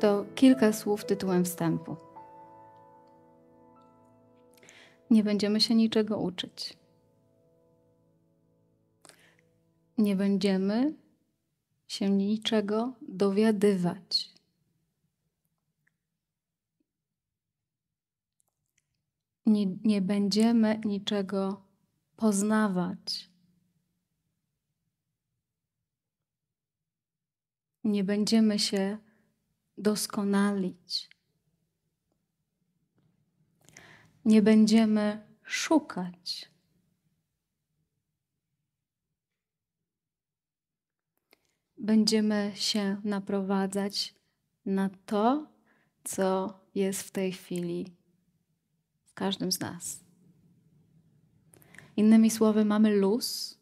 to kilka słów tytułem wstępu. Nie będziemy się niczego uczyć. Nie będziemy się niczego dowiadywać. Nie, nie będziemy niczego poznawać. Nie będziemy się doskonalić. Nie będziemy szukać. Będziemy się naprowadzać na to, co jest w tej chwili w każdym z nas. Innymi słowy, mamy luz,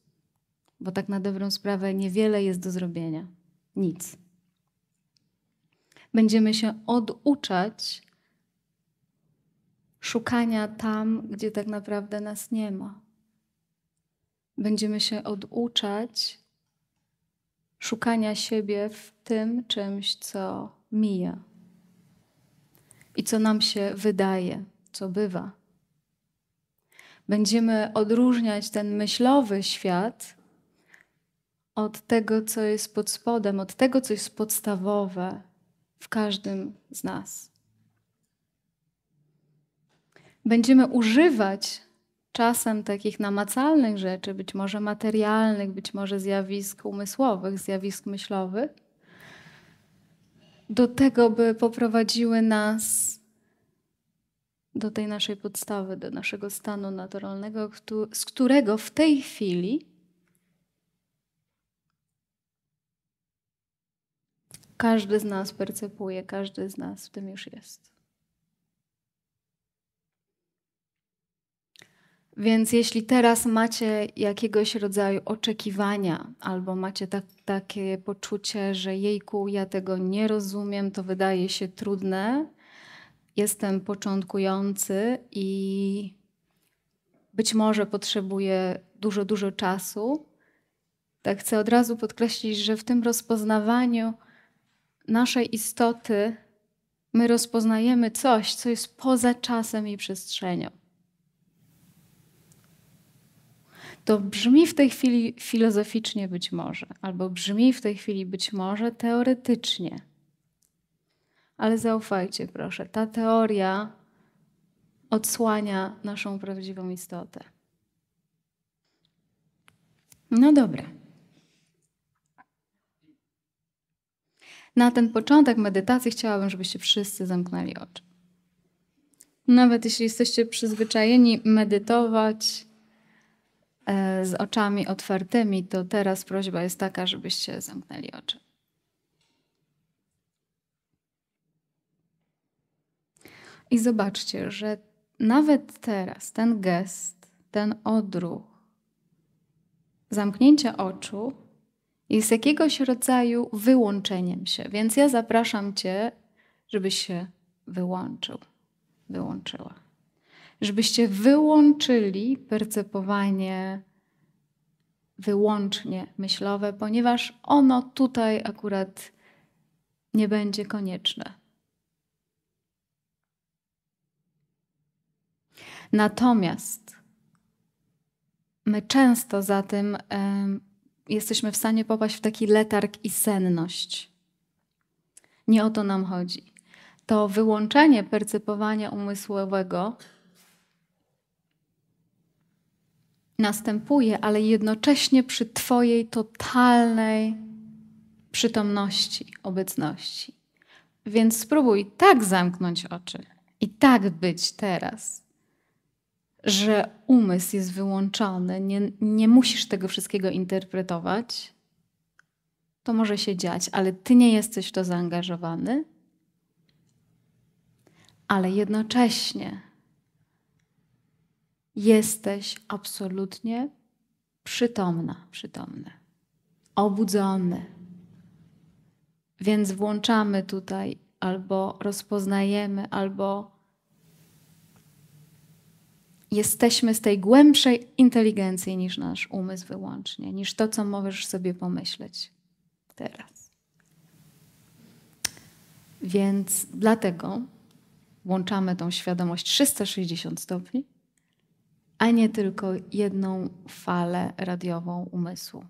bo tak na dobrą sprawę niewiele jest do zrobienia. Nic będziemy się oduczać szukania tam, gdzie tak naprawdę nas nie ma. Będziemy się oduczać szukania siebie w tym czymś, co mija i co nam się wydaje, co bywa. Będziemy odróżniać ten myślowy świat od tego, co jest pod spodem, od tego, co jest podstawowe, w każdym z nas. Będziemy używać czasem takich namacalnych rzeczy, być może materialnych, być może zjawisk umysłowych, zjawisk myślowych, do tego, by poprowadziły nas do tej naszej podstawy, do naszego stanu naturalnego, z którego w tej chwili każdy z nas percepuje, każdy z nas w tym już jest. Więc jeśli teraz macie jakiegoś rodzaju oczekiwania, albo macie tak, takie poczucie, że jejku, ja tego nie rozumiem, to wydaje się trudne, jestem początkujący i być może potrzebuję dużo, dużo czasu, tak chcę od razu podkreślić, że w tym rozpoznawaniu naszej istoty my rozpoznajemy coś, co jest poza czasem i przestrzenią. To brzmi w tej chwili filozoficznie być może, albo brzmi w tej chwili być może teoretycznie. Ale zaufajcie, proszę, ta teoria odsłania naszą prawdziwą istotę. No dobra. na ten początek medytacji chciałabym, żebyście wszyscy zamknęli oczy. Nawet jeśli jesteście przyzwyczajeni medytować e, z oczami otwartymi, to teraz prośba jest taka, żebyście zamknęli oczy. I zobaczcie, że nawet teraz ten gest, ten odruch zamknięcia oczu jest jakiegoś rodzaju wyłączeniem się. Więc ja zapraszam Cię, żebyś się wyłączył, wyłączyła. Żebyście wyłączyli percepowanie wyłącznie myślowe, ponieważ ono tutaj akurat nie będzie konieczne. Natomiast my często za tym jesteśmy w stanie popaść w taki letarg i senność. Nie o to nam chodzi. To wyłączenie percepowania umysłowego następuje, ale jednocześnie przy Twojej totalnej przytomności, obecności. Więc spróbuj tak zamknąć oczy i tak być teraz że umysł jest wyłączony, nie, nie musisz tego wszystkiego interpretować, to może się dziać, ale ty nie jesteś w to zaangażowany, ale jednocześnie jesteś absolutnie przytomna, przytomny, obudzony. Więc włączamy tutaj albo rozpoznajemy, albo jesteśmy z tej głębszej inteligencji niż nasz umysł wyłącznie, niż to, co możesz sobie pomyśleć teraz. Więc dlatego włączamy tą świadomość 360 stopni, a nie tylko jedną falę radiową umysłu.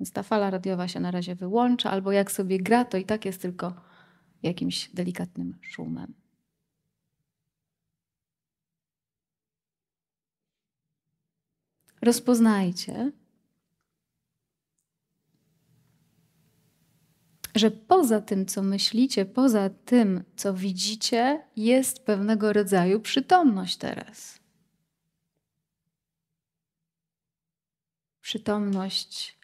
Więc ta fala radiowa się na razie wyłącza, albo jak sobie gra, to i tak jest tylko jakimś delikatnym szumem. rozpoznajcie, że poza tym, co myślicie, poza tym, co widzicie, jest pewnego rodzaju przytomność teraz. Przytomność,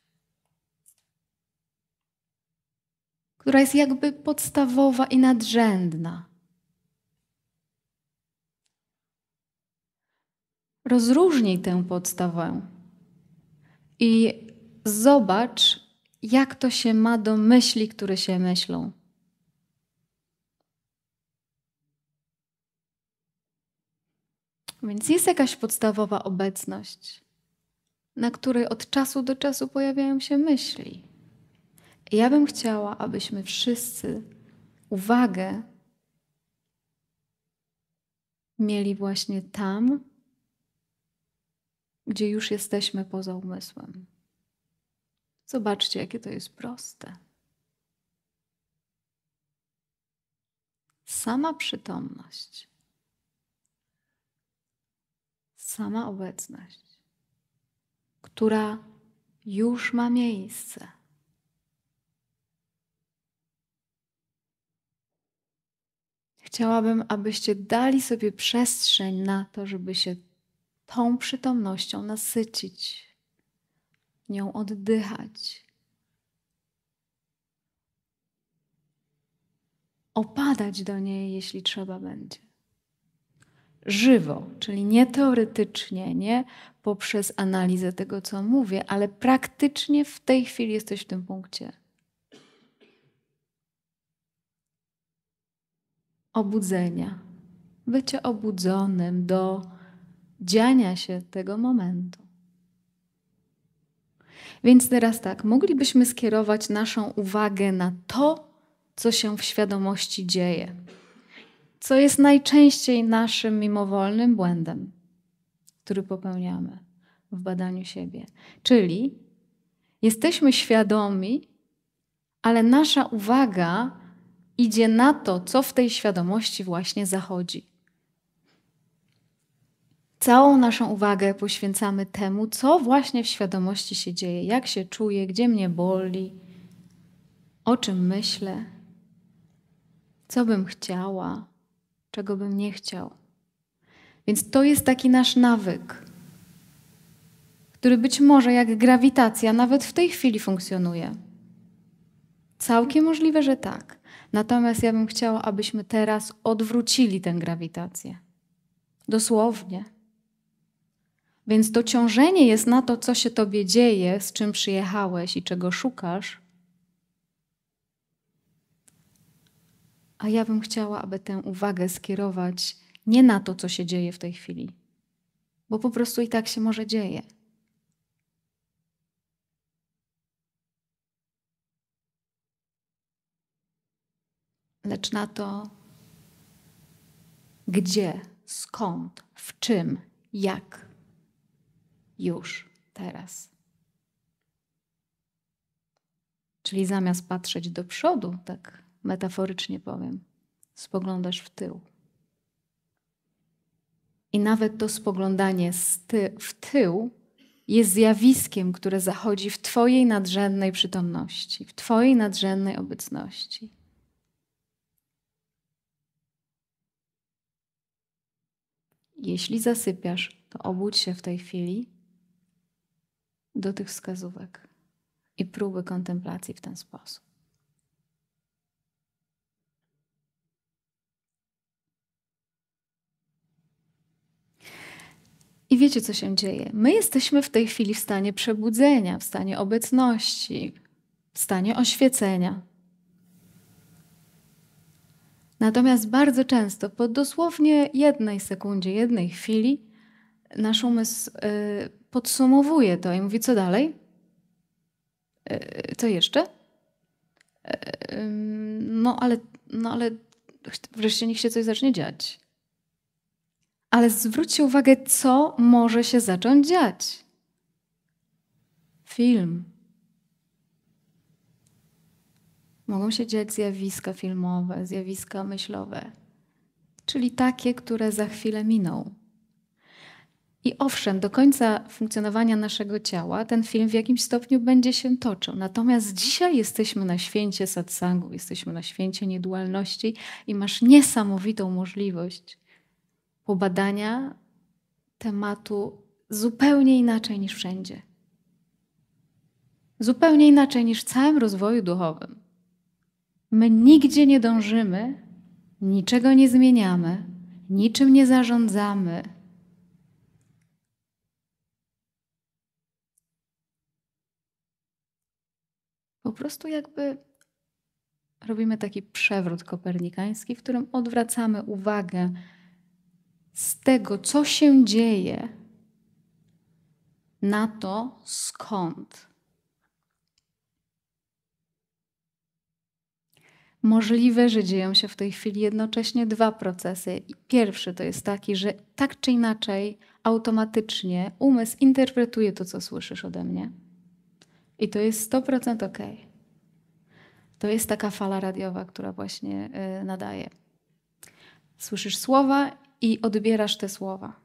która jest jakby podstawowa i nadrzędna. Rozróżnij tę podstawę i zobacz, jak to się ma do myśli, które się myślą. Więc jest jakaś podstawowa obecność, na której od czasu do czasu pojawiają się myśli. I ja bym chciała, abyśmy wszyscy uwagę mieli właśnie tam, gdzie już jesteśmy poza umysłem. Zobaczcie, jakie to jest proste. Sama przytomność, sama obecność, która już ma miejsce. Chciałabym, abyście dali sobie przestrzeń na to, żeby się tą przytomnością nasycić, nią oddychać, opadać do niej, jeśli trzeba będzie. Żywo, czyli nie teoretycznie, nie poprzez analizę tego, co mówię, ale praktycznie w tej chwili jesteś w tym punkcie. Obudzenia. Bycie obudzonym do dziania się tego momentu. Więc teraz tak, moglibyśmy skierować naszą uwagę na to, co się w świadomości dzieje, co jest najczęściej naszym mimowolnym błędem, który popełniamy w badaniu siebie. Czyli jesteśmy świadomi, ale nasza uwaga idzie na to, co w tej świadomości właśnie zachodzi. Całą naszą uwagę poświęcamy temu, co właśnie w świadomości się dzieje, jak się czuję, gdzie mnie boli, o czym myślę, co bym chciała, czego bym nie chciał. Więc to jest taki nasz nawyk, który być może jak grawitacja nawet w tej chwili funkcjonuje. Całkiem możliwe, że tak. Natomiast ja bym chciała, abyśmy teraz odwrócili tę grawitację. Dosłownie. Więc to ciążenie jest na to, co się tobie dzieje, z czym przyjechałeś i czego szukasz. A ja bym chciała, aby tę uwagę skierować nie na to, co się dzieje w tej chwili, bo po prostu i tak się może dzieje. Lecz na to, gdzie, skąd, w czym, jak już, teraz. Czyli zamiast patrzeć do przodu, tak metaforycznie powiem, spoglądasz w tył. I nawet to spoglądanie w tył jest zjawiskiem, które zachodzi w Twojej nadrzędnej przytomności, w Twojej nadrzędnej obecności. Jeśli zasypiasz, to obudź się w tej chwili do tych wskazówek i próby kontemplacji w ten sposób. I wiecie, co się dzieje? My jesteśmy w tej chwili w stanie przebudzenia, w stanie obecności, w stanie oświecenia. Natomiast bardzo często, po dosłownie jednej sekundzie, jednej chwili, nasz umysł. Yy, podsumowuje to i mówi, co dalej? E, co jeszcze? E, no ale, no ale wreszcie niech się coś zacznie dziać. Ale zwróćcie uwagę, co może się zacząć dziać. Film. Mogą się dziać zjawiska filmowe, zjawiska myślowe, czyli takie, które za chwilę miną. I owszem, do końca funkcjonowania naszego ciała ten film w jakimś stopniu będzie się toczył. Natomiast dzisiaj jesteśmy na święcie satsangu, jesteśmy na święcie niedualności i masz niesamowitą możliwość pobadania tematu zupełnie inaczej niż wszędzie. Zupełnie inaczej niż w całym rozwoju duchowym. My nigdzie nie dążymy, niczego nie zmieniamy, niczym nie zarządzamy Po prostu jakby robimy taki przewrót kopernikański, w którym odwracamy uwagę z tego, co się dzieje, na to, skąd. Możliwe, że dzieją się w tej chwili jednocześnie dwa procesy. Pierwszy to jest taki, że tak czy inaczej, automatycznie umysł interpretuje to, co słyszysz ode mnie i to jest 100% ok. To jest taka fala radiowa, która właśnie y, nadaje. Słyszysz słowa i odbierasz te słowa.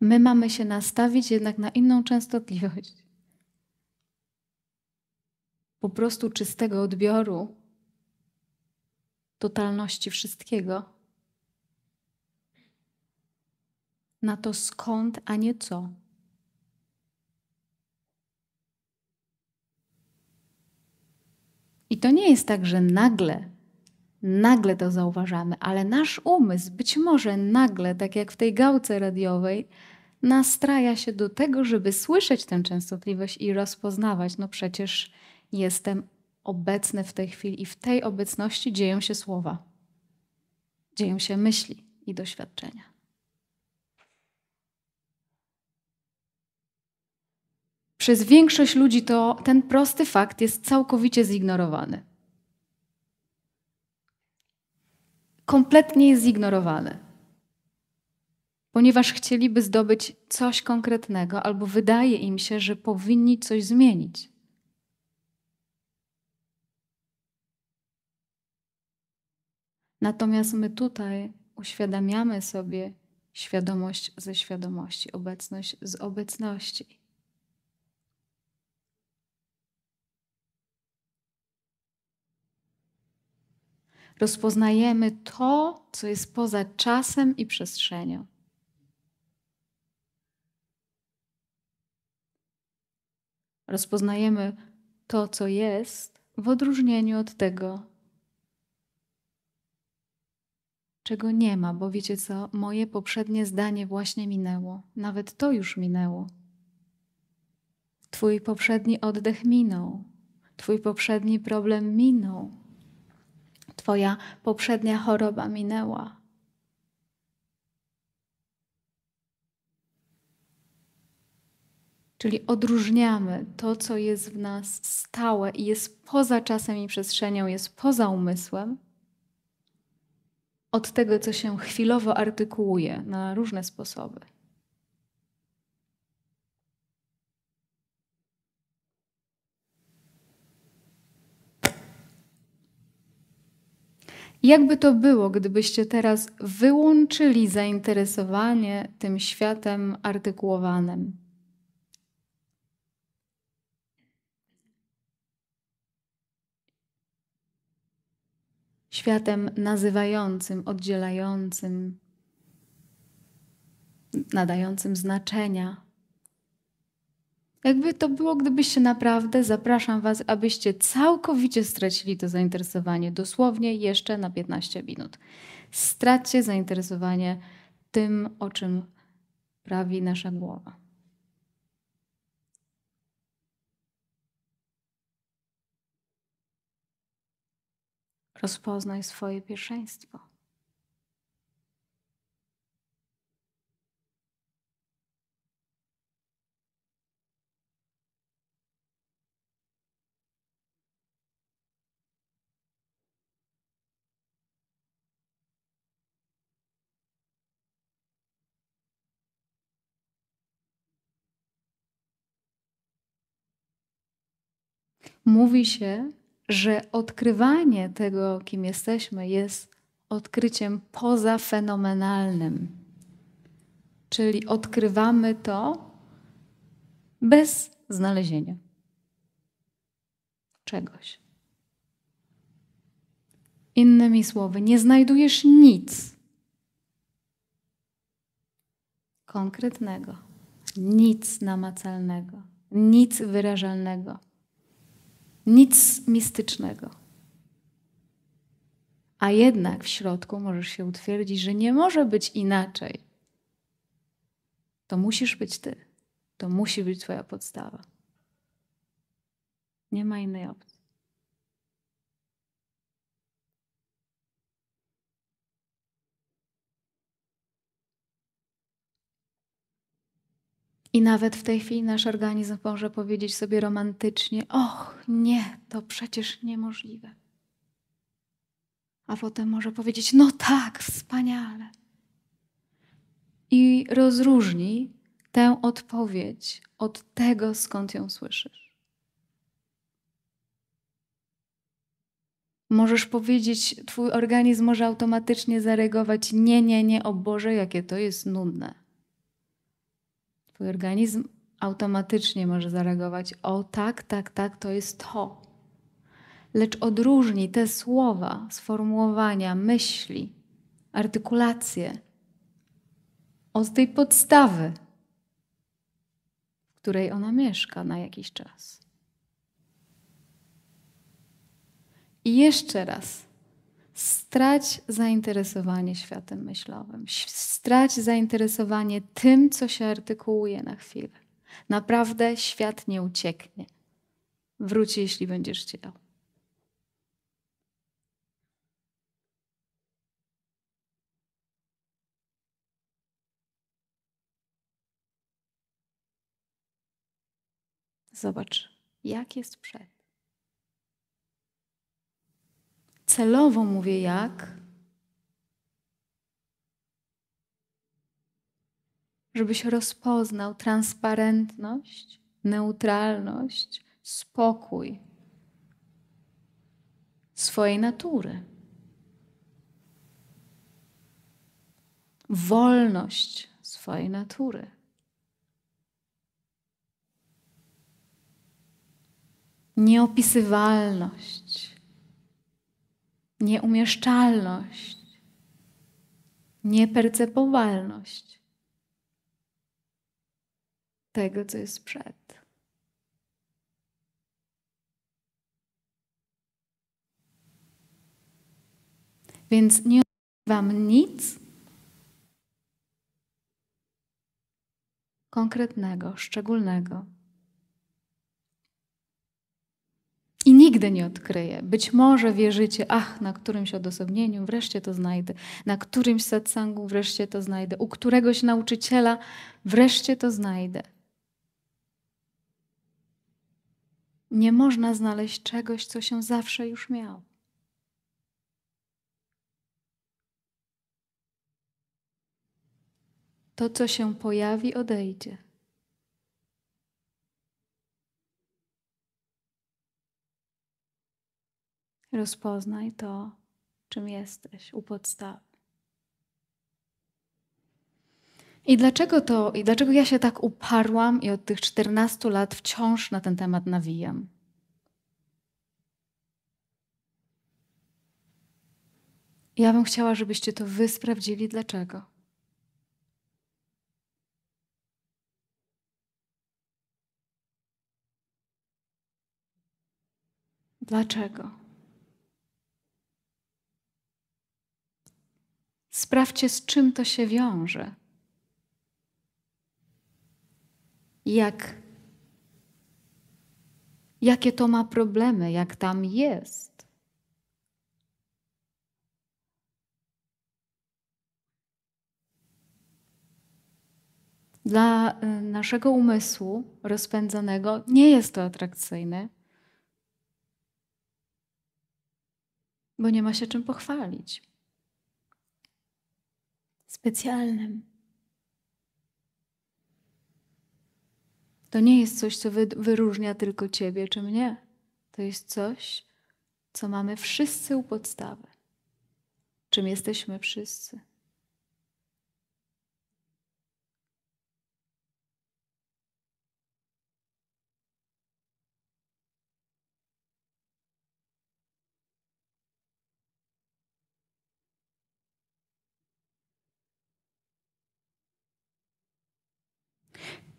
My mamy się nastawić jednak na inną częstotliwość. Po prostu czystego odbioru, totalności wszystkiego. Na to skąd, a nie co. to nie jest tak, że nagle, nagle to zauważamy, ale nasz umysł być może nagle, tak jak w tej gałce radiowej, nastraja się do tego, żeby słyszeć tę częstotliwość i rozpoznawać, no przecież jestem obecny w tej chwili i w tej obecności dzieją się słowa, dzieją się myśli i doświadczenia. przez większość ludzi to ten prosty fakt jest całkowicie zignorowany. Kompletnie jest zignorowany. Ponieważ chcieliby zdobyć coś konkretnego, albo wydaje im się, że powinni coś zmienić. Natomiast my tutaj uświadamiamy sobie świadomość ze świadomości, obecność z obecności. rozpoznajemy to, co jest poza czasem i przestrzenią. Rozpoznajemy to, co jest, w odróżnieniu od tego, czego nie ma, bo wiecie co, moje poprzednie zdanie właśnie minęło, nawet to już minęło. Twój poprzedni oddech minął, Twój poprzedni problem minął. Twoja poprzednia choroba minęła. Czyli odróżniamy to, co jest w nas stałe i jest poza czasem i przestrzenią, jest poza umysłem, od tego, co się chwilowo artykułuje na różne sposoby. Jakby to było, gdybyście teraz wyłączyli zainteresowanie tym światem artykułowanym? Światem nazywającym, oddzielającym, nadającym znaczenia jakby to było, gdybyście naprawdę, zapraszam Was, abyście całkowicie stracili to zainteresowanie, dosłownie jeszcze na 15 minut. Straćcie zainteresowanie tym, o czym prawi nasza głowa. Rozpoznaj swoje pierwszeństwo. mówi się, że odkrywanie tego, kim jesteśmy, jest odkryciem pozafenomenalnym. Czyli odkrywamy to bez znalezienia czegoś. Innymi słowy, nie znajdujesz nic konkretnego, nic namacalnego, nic wyrażalnego nic mistycznego. A jednak w środku możesz się utwierdzić, że nie może być inaczej. To musisz być ty. To musi być Twoja podstawa. Nie ma innej opcji. I nawet w tej chwili nasz organizm może powiedzieć sobie romantycznie: Och, nie, to przecież niemożliwe. A potem może powiedzieć: No tak, wspaniale. I rozróżni tę odpowiedź od tego, skąd ją słyszysz. Możesz powiedzieć, Twój organizm może automatycznie zareagować: Nie, nie, nie, o Boże, jakie to jest nudne. Twój organizm automatycznie może zareagować: O, tak, tak, tak, to jest to. Lecz odróżni te słowa, sformułowania, myśli, artykulacje od tej podstawy, w której ona mieszka na jakiś czas. I jeszcze raz Strać zainteresowanie światem myślowym, strać zainteresowanie tym, co się artykułuje na chwilę. Naprawdę świat nie ucieknie. Wróci, jeśli będziesz chciał. Zobacz, jak jest przed. Celowo mówię jak, żebyś rozpoznał transparentność, neutralność, spokój swojej natury. Wolność swojej natury. Nieopisywalność nieumieszczalność, niepercepowalność tego, co jest przed. Więc nie odkrywam nic konkretnego, szczególnego. I nigdy nie odkryję. Być może wierzycie, ach, na którymś odosobnieniu wreszcie to znajdę, na którymś satsangu wreszcie to znajdę, u któregoś nauczyciela wreszcie to znajdę. Nie można znaleźć czegoś, co się zawsze już miało. To, co się pojawi, odejdzie. Rozpoznaj to, czym jesteś u podstawy. I dlaczego to, i dlaczego ja się tak uparłam i od tych 14 lat wciąż na ten temat nawijam? Ja bym chciała, żebyście to wy sprawdzili, dlaczego. Dlaczego? Sprawdźcie, z czym to się wiąże. Jak, jakie to ma problemy, jak tam jest. Dla y, naszego umysłu rozpędzonego nie jest to atrakcyjne, bo nie ma się czym pochwalić specjalnym. To nie jest coś, co wy wyróżnia tylko ciebie czy mnie. To jest coś, co mamy wszyscy u podstawy, czym jesteśmy wszyscy.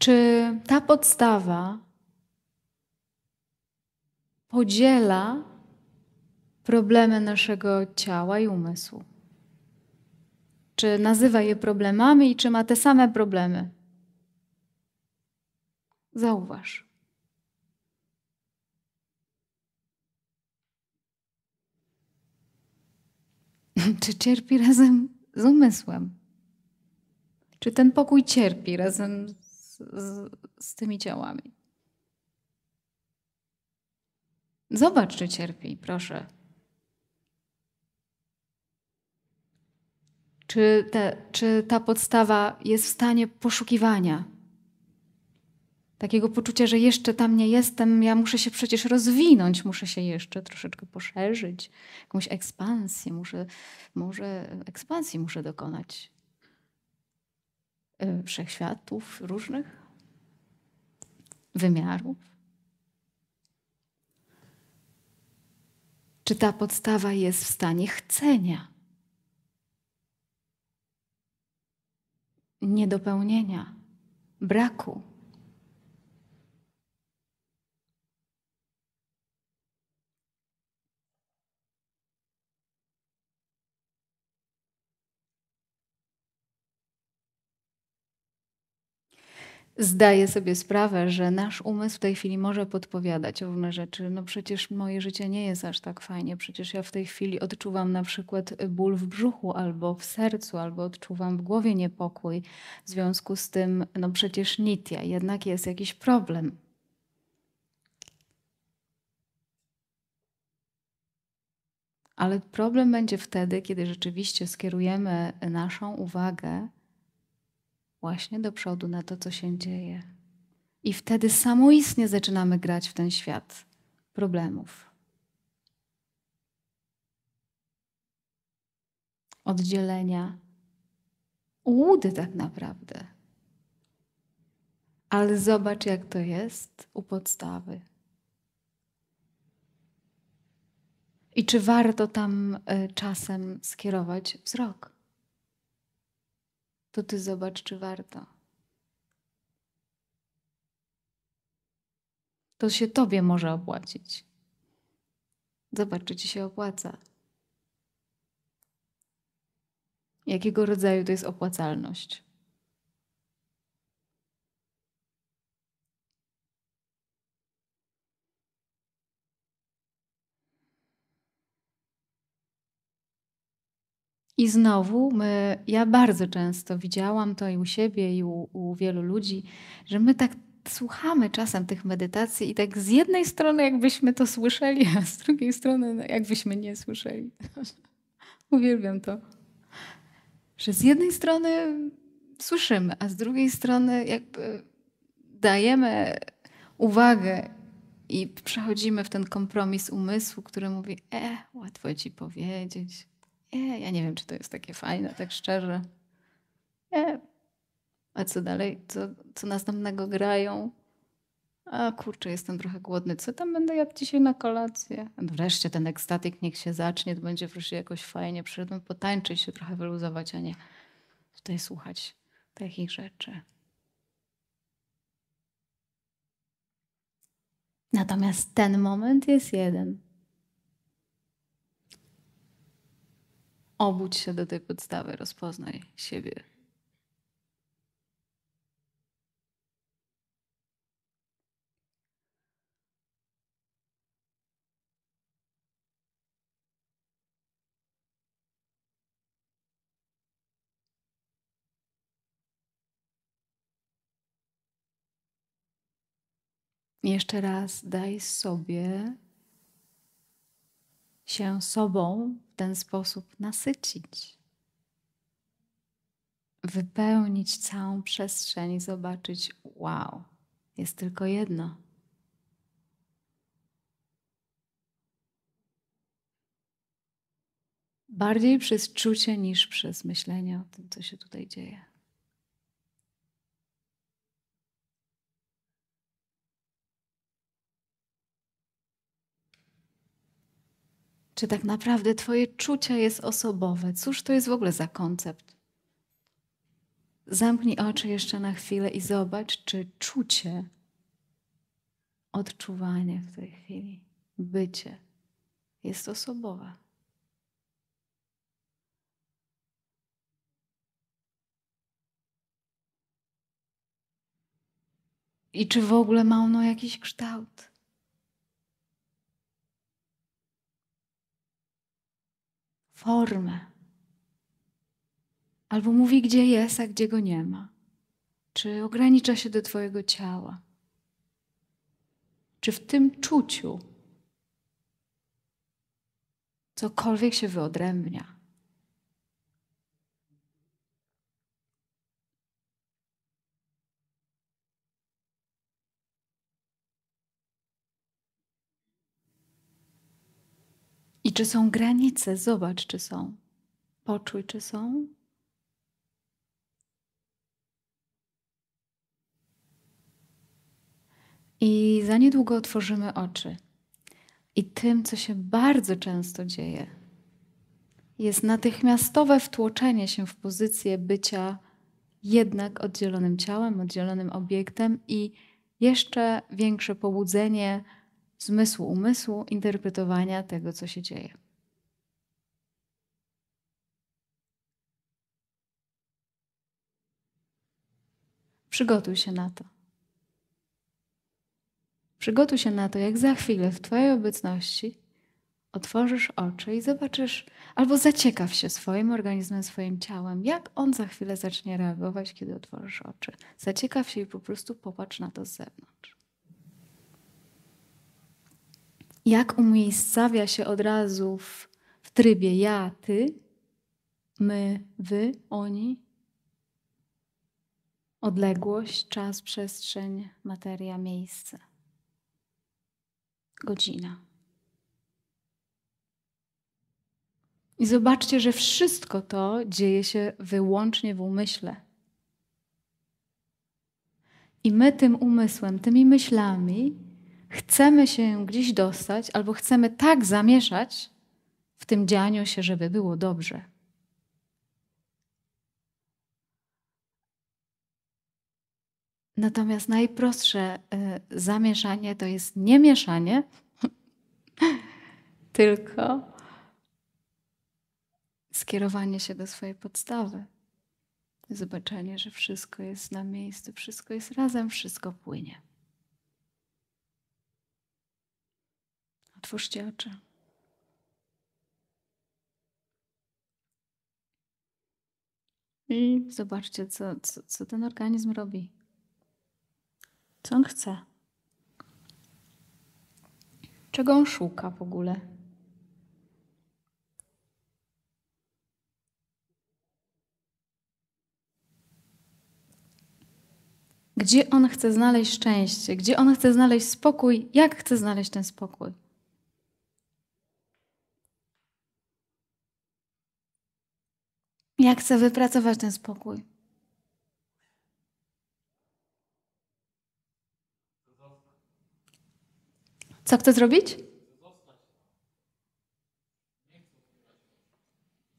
Czy ta podstawa podziela problemy naszego ciała i umysłu? Czy nazywa je problemami i czy ma te same problemy? Zauważ. Czy cierpi razem z umysłem? Czy ten pokój cierpi razem z, z tymi ciałami. Zobacz, czy cierpi, proszę. Czy, te, czy ta podstawa jest w stanie poszukiwania? Takiego poczucia, że jeszcze tam nie jestem, ja muszę się przecież rozwinąć, muszę się jeszcze troszeczkę poszerzyć, jakąś ekspansję, muszę, może ekspansji muszę dokonać. Y, wszechświatów różnych, wymiarów? Czy ta podstawa jest w stanie chcenia, niedopełnienia, braku? zdaję sobie sprawę, że nasz umysł w tej chwili może podpowiadać różne rzeczy. No przecież moje życie nie jest aż tak fajnie. Przecież ja w tej chwili odczuwam na przykład ból w brzuchu albo w sercu, albo odczuwam w głowie niepokój. W związku z tym, no przecież nitia, jednak jest jakiś problem. Ale problem będzie wtedy, kiedy rzeczywiście skierujemy naszą uwagę właśnie do przodu na to, co się dzieje. I wtedy samoistnie zaczynamy grać w ten świat problemów. Oddzielenia, łudy tak naprawdę. Ale zobacz, jak to jest u podstawy. I czy warto tam e, czasem skierować wzrok? to ty zobacz, czy warto. To się tobie może opłacić. Zobacz, czy ci się opłaca. Jakiego rodzaju to jest opłacalność? I znowu my, ja bardzo często widziałam to i u siebie, i u, u wielu ludzi, że my tak słuchamy czasem tych medytacji i tak z jednej strony jakbyśmy to słyszeli, a z drugiej strony no jakbyśmy nie słyszeli. Uwielbiam to. Że z jednej strony słyszymy, a z drugiej strony jakby dajemy uwagę i przechodzimy w ten kompromis umysłu, który mówi, e, łatwo ci powiedzieć, nie, ja nie wiem, czy to jest takie fajne, tak szczerze. Nie. A co dalej? Co, co następnego grają? A kurczę, jestem trochę głodny. Co tam będę jadł dzisiaj na kolację? Wreszcie ten ekstatyk niech się zacznie, to będzie wreszcie jakoś fajnie. Przyszedłem potańczyć się, trochę wyluzować, a nie tutaj słuchać takich rzeczy. Natomiast ten moment jest jeden. obudź się do tej podstawy, rozpoznaj siebie. Jeszcze raz daj sobie się sobą w ten sposób nasycić, wypełnić całą przestrzeń i zobaczyć: wow, jest tylko jedno. Bardziej przez czucie niż przez myślenie o tym, co się tutaj dzieje. czy tak naprawdę Twoje czucie jest osobowe? Cóż to jest w ogóle za koncept? Zamknij oczy jeszcze na chwilę i zobacz, czy czucie, odczuwanie w tej chwili, bycie jest osobowe. I czy w ogóle ma ono jakiś kształt? formę. Albo mówi, gdzie jest, a gdzie go nie ma. Czy ogranicza się do Twojego ciała? Czy w tym czuciu cokolwiek się wyodrębnia? czy są granice? Zobacz, czy są. Poczuj, czy są. I za niedługo otworzymy oczy. I tym, co się bardzo często dzieje, jest natychmiastowe wtłoczenie się w pozycję bycia jednak oddzielonym ciałem, oddzielonym obiektem i jeszcze większe pobudzenie zmysłu umysłu, interpretowania tego, co się dzieje. Przygotuj się na to. Przygotuj się na to, jak za chwilę w Twojej obecności otworzysz oczy i zobaczysz, albo zaciekaw się swoim organizmem, swoim ciałem, jak on za chwilę zacznie reagować, kiedy otworzysz oczy. Zaciekaw się i po prostu popatrz na to z zewnątrz jak umiejscawia się od razu w, w trybie ja, ty, my, wy, oni, odległość, czas, przestrzeń, materia, miejsce, godzina. I zobaczcie, że wszystko to dzieje się wyłącznie w umyśle. I my tym umysłem, tymi myślami chcemy się gdzieś dostać, albo chcemy tak zamieszać w tym dzianiu się, żeby było dobrze. Natomiast najprostsze y, zamieszanie to jest nie mieszanie, tylko skierowanie się do swojej podstawy. Zobaczenie, że wszystko jest na miejscu, wszystko jest razem, wszystko płynie. Otwórzcie oczy. I zobaczcie, co, co, co ten organizm robi. Co on chce? Czego on szuka w ogóle? Gdzie on chce znaleźć szczęście? Gdzie on chce znaleźć spokój? Jak chce znaleźć ten spokój? Ja chcę wypracować ten spokój. Co chcę zrobić?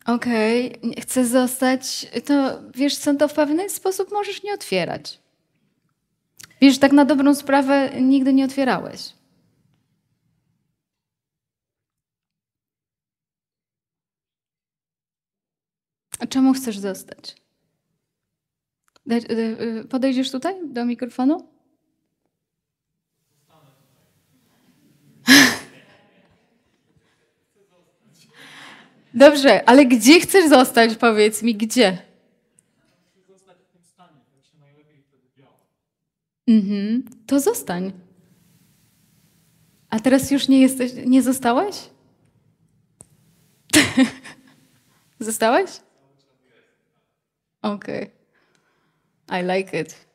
Okej, okay, chcę zostać. To wiesz, co to w pewien sposób możesz nie otwierać. Wiesz, tak na dobrą sprawę nigdy nie otwierałeś. A czemu chcesz zostać? E, e, podejdziesz tutaj do mikrofonu? Dobrze, ale gdzie chcesz zostać? Powiedz mi, gdzie? zostać w tym stanie, jak się najlepiej wtedy Mhm, to zostań. A teraz już nie jesteś, nie zostałeś? zostałeś? Okej. Okay. I like it.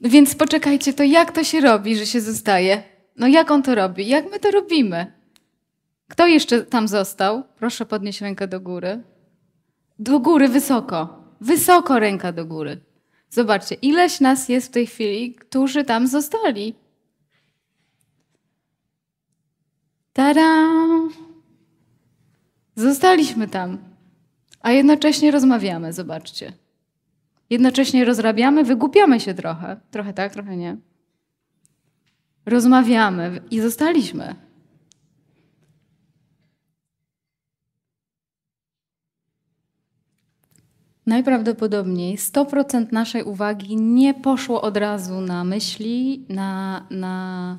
Więc poczekajcie, to jak to się robi, że się zostaje? No jak on to robi? Jak my to robimy? Kto jeszcze tam został? Proszę podnieść rękę do góry. Do góry, wysoko. Wysoko ręka do góry. Zobaczcie, ileś nas jest w tej chwili, którzy tam zostali. Tada! Zostaliśmy tam a jednocześnie rozmawiamy, zobaczcie. Jednocześnie rozrabiamy, wygłupiamy się trochę. Trochę tak, trochę nie. Rozmawiamy i zostaliśmy. Najprawdopodobniej 100% naszej uwagi nie poszło od razu na myśli, na, na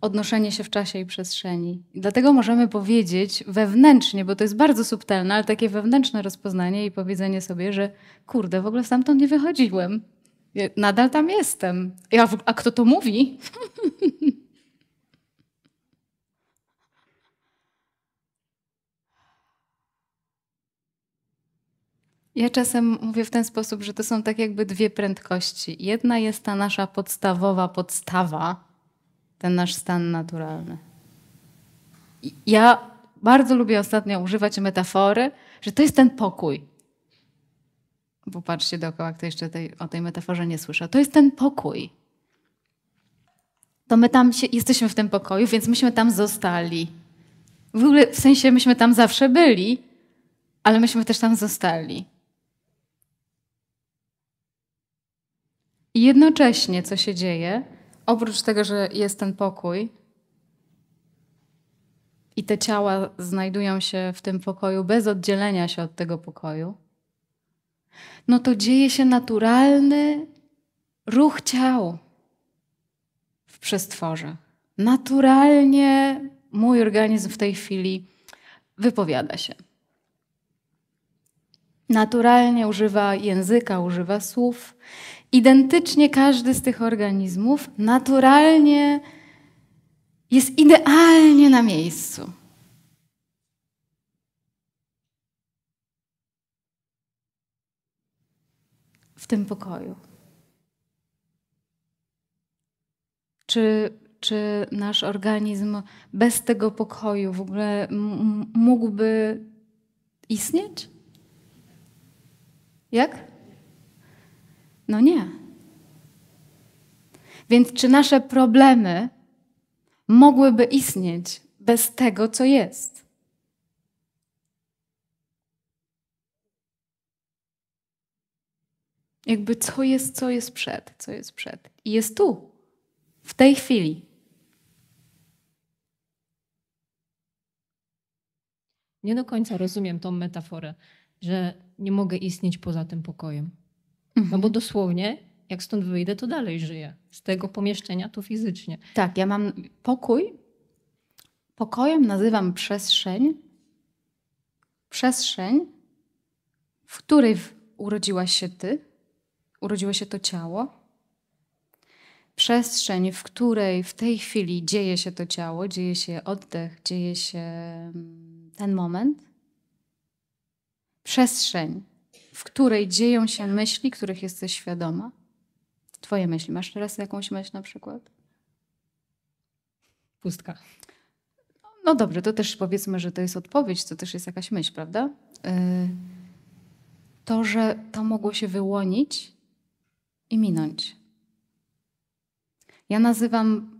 odnoszenie się w czasie i przestrzeni. I dlatego możemy powiedzieć wewnętrznie, bo to jest bardzo subtelne, ale takie wewnętrzne rozpoznanie i powiedzenie sobie, że kurde, w ogóle stamtąd nie wychodziłem. Ja nadal tam jestem. Ja, a kto to mówi? Ja czasem mówię w ten sposób, że to są tak jakby dwie prędkości. Jedna jest ta nasza podstawowa podstawa, ten nasz stan naturalny. Ja bardzo lubię ostatnio używać metafory, że to jest ten pokój. Popatrzcie dookoła, kto jeszcze tej, o tej metaforze nie słyszał. To jest ten pokój. To my tam się, jesteśmy w tym pokoju, więc myśmy tam zostali. W ogóle w sensie myśmy tam zawsze byli, ale myśmy też tam zostali. I jednocześnie, co się dzieje, oprócz tego, że jest ten pokój i te ciała znajdują się w tym pokoju bez oddzielenia się od tego pokoju, no to dzieje się naturalny ruch ciał w przestworze. Naturalnie mój organizm w tej chwili wypowiada się. Naturalnie używa języka, używa słów Identycznie każdy z tych organizmów naturalnie jest idealnie na miejscu. W tym pokoju. Czy, czy nasz organizm bez tego pokoju w ogóle mógłby istnieć? Jak? No nie. Więc czy nasze problemy mogłyby istnieć bez tego, co jest? Jakby co jest, co jest przed, co jest przed. I jest tu, w tej chwili. Nie do końca rozumiem tą metaforę, że nie mogę istnieć poza tym pokojem. Mhm. No bo mhm. dosłownie, jak stąd wyjdę, to dalej żyję. Z tego pomieszczenia to fizycznie. Tak, ja mam pokój. Pokojem nazywam przestrzeń. Przestrzeń, w której urodziłaś się ty, urodziło się to ciało. Przestrzeń, w której w tej chwili dzieje się to ciało, dzieje się oddech, dzieje się mm, ten moment. Przestrzeń, w której dzieją się myśli, których jesteś świadoma? Twoje myśli. Masz teraz jakąś myśl na przykład? Pustka. No dobrze, to też powiedzmy, że to jest odpowiedź, to też jest jakaś myśl, prawda? Y, to, że to mogło się wyłonić i minąć. Ja nazywam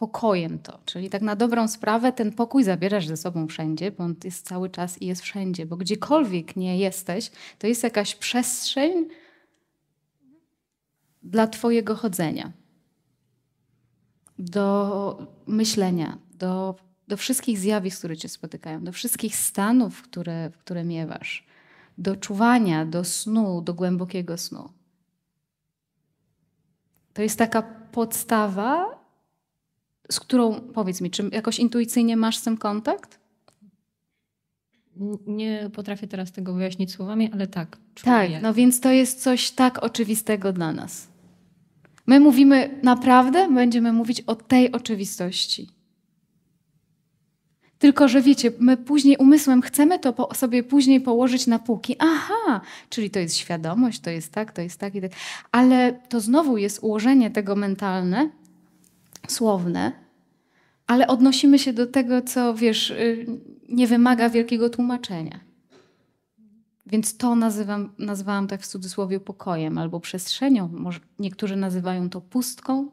pokojem to. Czyli tak na dobrą sprawę ten pokój zabierasz ze sobą wszędzie, bo on jest cały czas i jest wszędzie, bo gdziekolwiek nie jesteś, to jest jakaś przestrzeń dla Twojego chodzenia, do myślenia, do, do wszystkich zjawisk, które Cię spotykają, do wszystkich stanów, które, które miewasz, do czuwania, do snu, do głębokiego snu. To jest taka podstawa, z którą, powiedz mi, czy jakoś intuicyjnie masz z tym kontakt? Nie potrafię teraz tego wyjaśnić słowami, ale tak. Tak, no więc to jest coś tak oczywistego dla nas. My mówimy, naprawdę będziemy mówić o tej oczywistości. Tylko, że wiecie, my później umysłem chcemy to po, sobie później położyć na półki. Aha, czyli to jest świadomość, to jest tak, to jest tak i tak. Ale to znowu jest ułożenie tego mentalne, słowne, ale odnosimy się do tego, co wiesz, y, nie wymaga wielkiego tłumaczenia. Więc to nazywam, nazwałam tak w cudzysłowie pokojem albo przestrzenią. Niektórzy nazywają to pustką,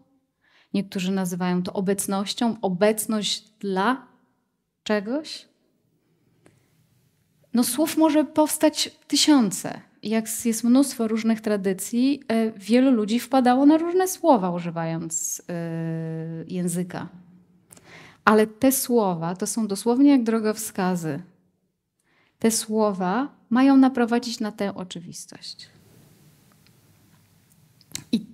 niektórzy nazywają to obecnością, obecność dla czegoś. No, słów może powstać tysiące. Jak jest mnóstwo różnych tradycji, e, wielu ludzi wpadało na różne słowa używając e, języka. Ale te słowa to są dosłownie jak drogowskazy. Te słowa mają naprowadzić na tę oczywistość. I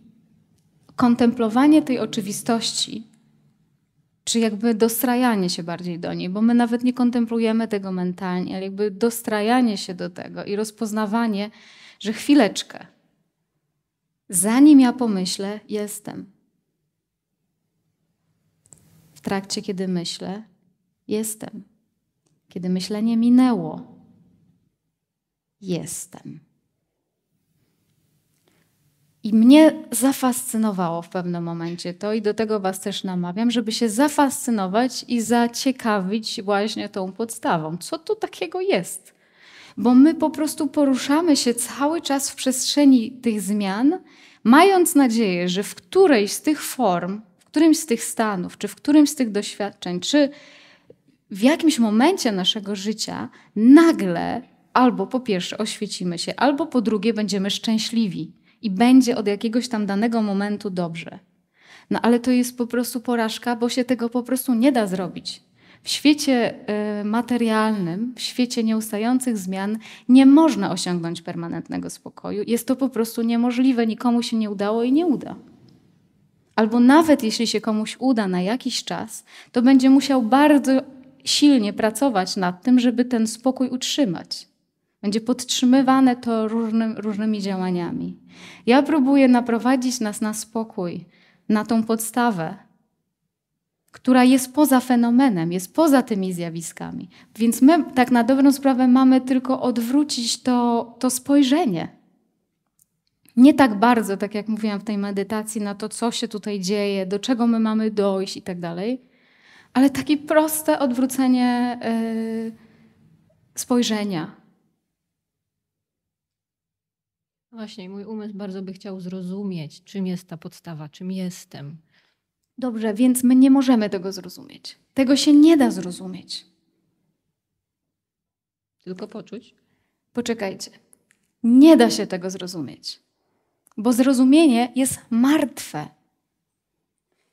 kontemplowanie tej oczywistości, czy jakby dostrajanie się bardziej do niej, bo my nawet nie kontemplujemy tego mentalnie, ale jakby dostrajanie się do tego i rozpoznawanie, że chwileczkę, zanim ja pomyślę, jestem trakcie, kiedy myślę, jestem. Kiedy myślenie minęło, jestem. I mnie zafascynowało w pewnym momencie to, i do tego Was też namawiam, żeby się zafascynować i zaciekawić właśnie tą podstawą. Co tu takiego jest? Bo my po prostu poruszamy się cały czas w przestrzeni tych zmian, mając nadzieję, że w którejś z tych form którymś z tych stanów, czy w którymś z tych doświadczeń, czy w jakimś momencie naszego życia nagle albo po pierwsze oświecimy się, albo po drugie będziemy szczęśliwi i będzie od jakiegoś tam danego momentu dobrze. No ale to jest po prostu porażka, bo się tego po prostu nie da zrobić. W świecie y, materialnym, w świecie nieustających zmian, nie można osiągnąć permanentnego spokoju. Jest to po prostu niemożliwe, nikomu się nie udało i nie uda albo nawet jeśli się komuś uda na jakiś czas, to będzie musiał bardzo silnie pracować nad tym, żeby ten spokój utrzymać. Będzie podtrzymywane to różnym, różnymi działaniami. Ja próbuję naprowadzić nas na spokój, na tą podstawę, która jest poza fenomenem, jest poza tymi zjawiskami. Więc my tak na dobrą sprawę mamy tylko odwrócić to, to spojrzenie nie tak bardzo, tak jak mówiłam w tej medytacji, na to, co się tutaj dzieje, do czego my mamy dojść i tak dalej, ale takie proste odwrócenie yy, spojrzenia. Właśnie, mój umysł bardzo by chciał zrozumieć, czym jest ta podstawa, czym jestem. Dobrze, więc my nie możemy tego zrozumieć. Tego się nie da zrozumieć. Tylko poczuć? Poczekajcie. Nie da się tego zrozumieć bo zrozumienie jest martwe.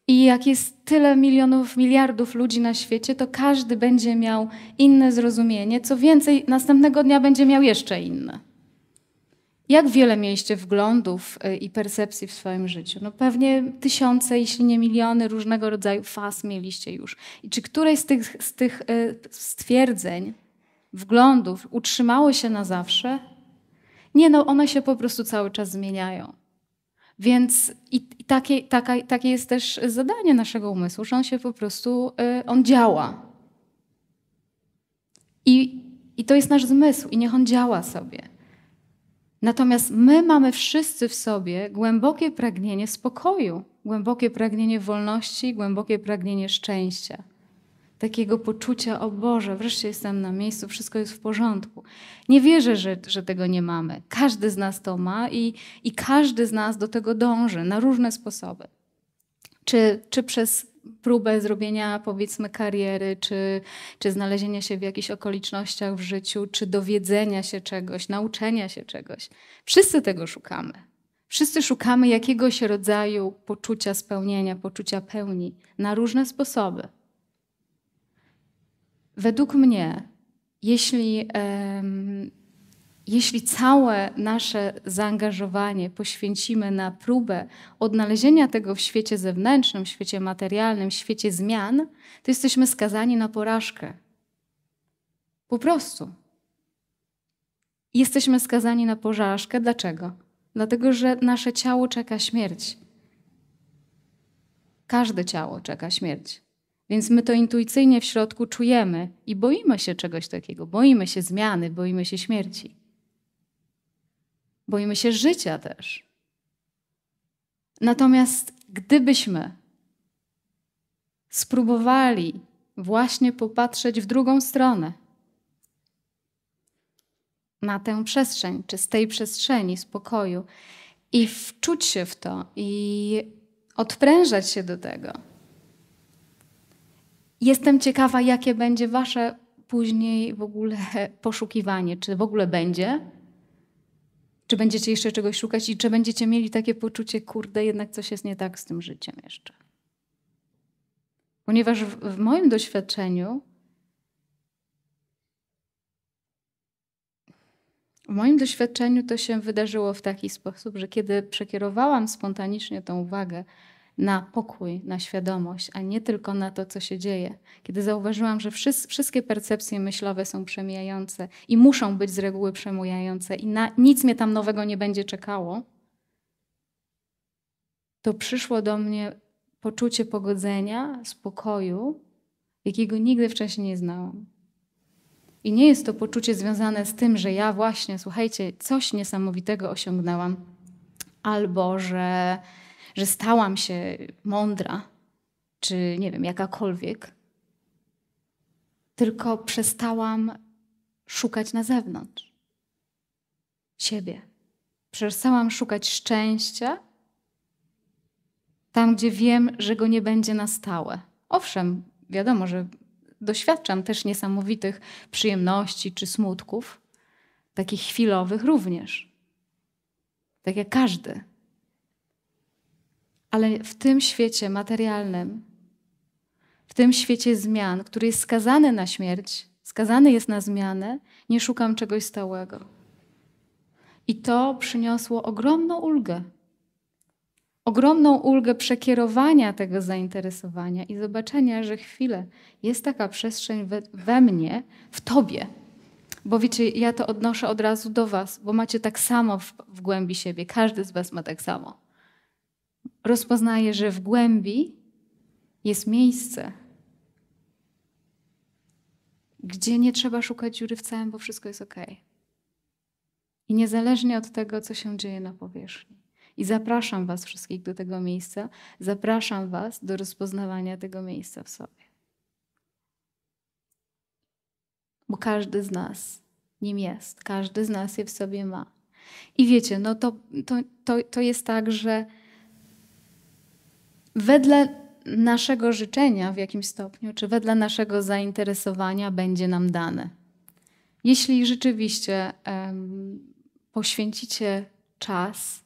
I jak jest tyle milionów, miliardów ludzi na świecie, to każdy będzie miał inne zrozumienie. Co więcej, następnego dnia będzie miał jeszcze inne. Jak wiele mieliście wglądów y, i percepcji w swoim życiu? No pewnie tysiące, jeśli nie miliony różnego rodzaju faz mieliście już. I czy któreś z tych, z tych y, stwierdzeń, wglądów utrzymało się na zawsze? Nie, no one się po prostu cały czas zmieniają. Więc i, i takie, taka, takie jest też zadanie naszego umysłu, że on się po prostu, y, on działa. I, I to jest nasz zmysł i niech on działa sobie. Natomiast my mamy wszyscy w sobie głębokie pragnienie spokoju, głębokie pragnienie wolności, głębokie pragnienie szczęścia takiego poczucia, o Boże, wreszcie jestem na miejscu, wszystko jest w porządku. Nie wierzę, że, że tego nie mamy. Każdy z nas to ma i, i każdy z nas do tego dąży na różne sposoby. Czy, czy przez próbę zrobienia, powiedzmy, kariery, czy, czy znalezienia się w jakichś okolicznościach w życiu, czy dowiedzenia się czegoś, nauczenia się czegoś. Wszyscy tego szukamy. Wszyscy szukamy jakiegoś rodzaju poczucia spełnienia, poczucia pełni na różne sposoby. Według mnie, jeśli, um, jeśli całe nasze zaangażowanie poświęcimy na próbę odnalezienia tego w świecie zewnętrznym, w świecie materialnym, w świecie zmian, to jesteśmy skazani na porażkę. Po prostu. Jesteśmy skazani na porażkę. Dlaczego? Dlatego, że nasze ciało czeka śmierć. Każde ciało czeka śmierć. Więc my to intuicyjnie w środku czujemy i boimy się czegoś takiego. Boimy się zmiany, boimy się śmierci. Boimy się życia też. Natomiast gdybyśmy spróbowali właśnie popatrzeć w drugą stronę, na tę przestrzeń, czy z tej przestrzeni spokoju i wczuć się w to i odprężać się do tego, Jestem ciekawa, jakie będzie Wasze później w ogóle poszukiwanie. Czy w ogóle będzie? Czy będziecie jeszcze czegoś szukać i czy będziecie mieli takie poczucie, kurde, jednak coś jest nie tak z tym życiem jeszcze? Ponieważ w, w moim doświadczeniu, w moim doświadczeniu to się wydarzyło w taki sposób, że kiedy przekierowałam spontanicznie tą uwagę na pokój, na świadomość, a nie tylko na to, co się dzieje. Kiedy zauważyłam, że wszystkie percepcje myślowe są przemijające i muszą być z reguły przemijające i na, nic mnie tam nowego nie będzie czekało, to przyszło do mnie poczucie pogodzenia, spokoju, jakiego nigdy wcześniej nie znałam. I nie jest to poczucie związane z tym, że ja właśnie, słuchajcie, coś niesamowitego osiągnęłam, albo że że stałam się mądra, czy nie wiem, jakakolwiek, tylko przestałam szukać na zewnątrz siebie. Przestałam szukać szczęścia tam, gdzie wiem, że go nie będzie na stałe. Owszem, wiadomo, że doświadczam też niesamowitych przyjemności czy smutków, takich chwilowych również. Tak jak każdy. Ale w tym świecie materialnym, w tym świecie zmian, który jest skazany na śmierć, skazany jest na zmianę, nie szukam czegoś stałego. I to przyniosło ogromną ulgę. Ogromną ulgę przekierowania tego zainteresowania i zobaczenia, że chwilę jest taka przestrzeń we, we mnie, w tobie. Bo wiecie, ja to odnoszę od razu do was, bo macie tak samo w, w głębi siebie. Każdy z was ma tak samo rozpoznaje, że w głębi jest miejsce, gdzie nie trzeba szukać dziury w całym, bo wszystko jest ok. I niezależnie od tego, co się dzieje na powierzchni. I zapraszam Was wszystkich do tego miejsca, zapraszam Was do rozpoznawania tego miejsca w sobie. Bo każdy z nas nim jest, każdy z nas je w sobie ma. I wiecie, no to, to, to, to jest tak, że wedle naszego życzenia w jakim stopniu, czy wedle naszego zainteresowania będzie nam dane. Jeśli rzeczywiście um, poświęcicie czas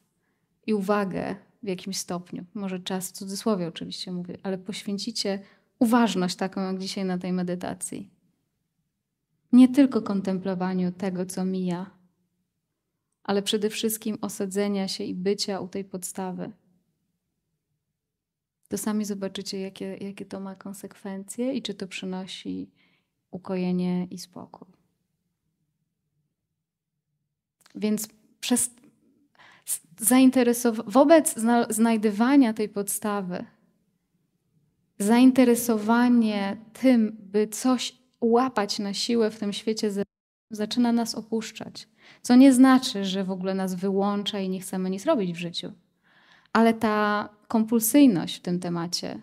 i uwagę w jakimś stopniu, może czas w cudzysłowie oczywiście mówię, ale poświęcicie uważność taką jak dzisiaj na tej medytacji. Nie tylko kontemplowaniu tego, co mija, ale przede wszystkim osadzenia się i bycia u tej podstawy, to sami zobaczycie, jakie, jakie to ma konsekwencje i czy to przynosi ukojenie i spokój. Więc przez zainteresow- wobec zna znajdywania tej podstawy, zainteresowanie tym, by coś łapać na siłę w tym świecie zaczyna nas opuszczać. Co nie znaczy, że w ogóle nas wyłącza i nie chcemy nic robić w życiu ale ta kompulsyjność w tym temacie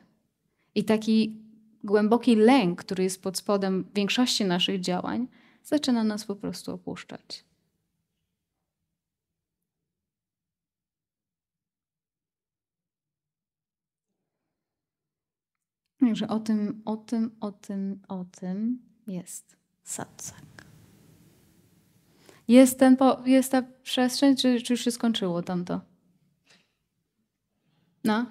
i taki głęboki lęk, który jest pod spodem większości naszych działań, zaczyna nas po prostu opuszczać. Także o tym, o tym, o tym, o tym jest satsang. Jest, ten, jest ta przestrzeń, czy, czy już się skończyło tamto? No.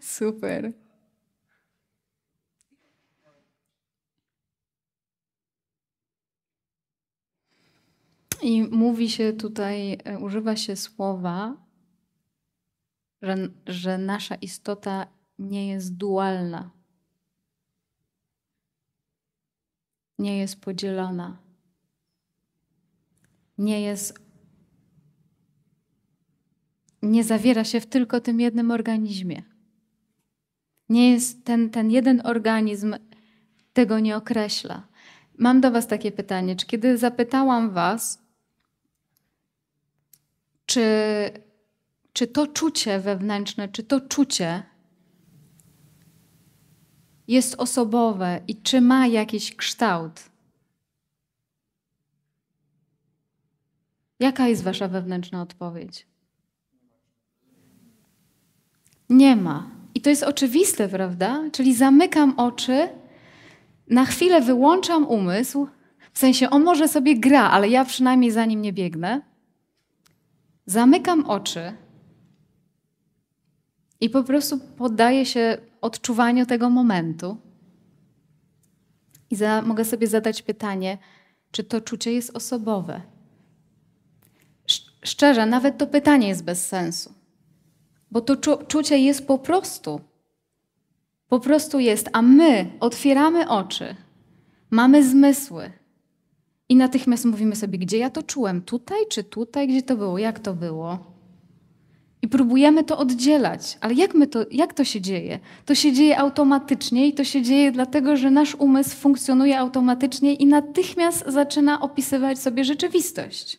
Super. I mówi się tutaj, e, używa się słowa, że, że nasza istota nie jest dualna. nie jest podzielona, nie jest, nie zawiera się w tylko tym jednym organizmie. Nie jest ten, ten jeden organizm tego nie określa. Mam do Was takie pytanie. Czy kiedy zapytałam Was, czy, czy to czucie wewnętrzne, czy to czucie jest osobowe i czy ma jakiś kształt? Jaka jest Wasza wewnętrzna odpowiedź? Nie ma. I to jest oczywiste, prawda? Czyli zamykam oczy, na chwilę wyłączam umysł, w sensie on może sobie gra, ale ja przynajmniej za nim nie biegnę. Zamykam oczy i po prostu poddaję się odczuwaniu tego momentu. I za, mogę sobie zadać pytanie, czy to czucie jest osobowe? Szczerze, nawet to pytanie jest bez sensu, bo to czu czucie jest po prostu. Po prostu jest, a my otwieramy oczy, mamy zmysły i natychmiast mówimy sobie, gdzie ja to czułem? Tutaj czy tutaj? Gdzie to było? Jak to było? I próbujemy to oddzielać. Ale jak, my to, jak to się dzieje? To się dzieje automatycznie i to się dzieje dlatego, że nasz umysł funkcjonuje automatycznie i natychmiast zaczyna opisywać sobie rzeczywistość.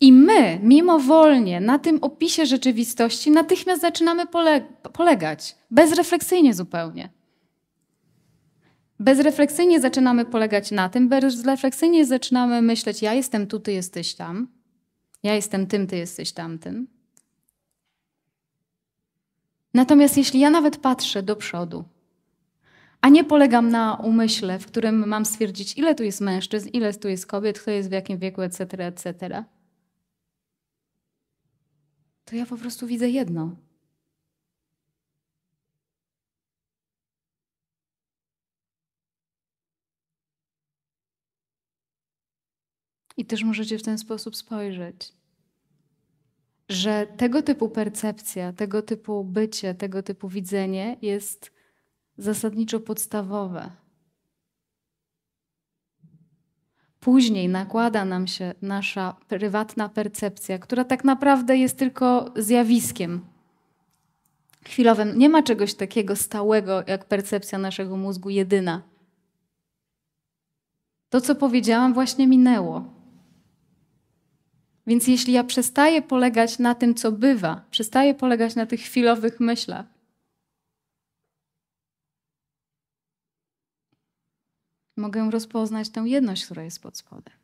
I my, mimowolnie, na tym opisie rzeczywistości natychmiast zaczynamy pole polegać, bezrefleksyjnie zupełnie. Bezrefleksyjnie zaczynamy polegać na tym, bezrefleksyjnie zaczynamy myśleć: Ja jestem tu, ty jesteś tam. Ja jestem tym, ty jesteś tamtym. Natomiast jeśli ja nawet patrzę do przodu, a nie polegam na umyśle, w którym mam stwierdzić, ile tu jest mężczyzn, ile tu jest kobiet, kto jest w jakim wieku, etc., etc., to ja po prostu widzę jedno. I też możecie w ten sposób spojrzeć. Że tego typu percepcja, tego typu bycie, tego typu widzenie jest zasadniczo podstawowe. Później nakłada nam się nasza prywatna percepcja, która tak naprawdę jest tylko zjawiskiem chwilowym. Nie ma czegoś takiego stałego jak percepcja naszego mózgu jedyna. To, co powiedziałam, właśnie minęło. Więc jeśli ja przestaję polegać na tym, co bywa, przestaję polegać na tych chwilowych myślach, mogę rozpoznać tę jedność, która jest pod spodem.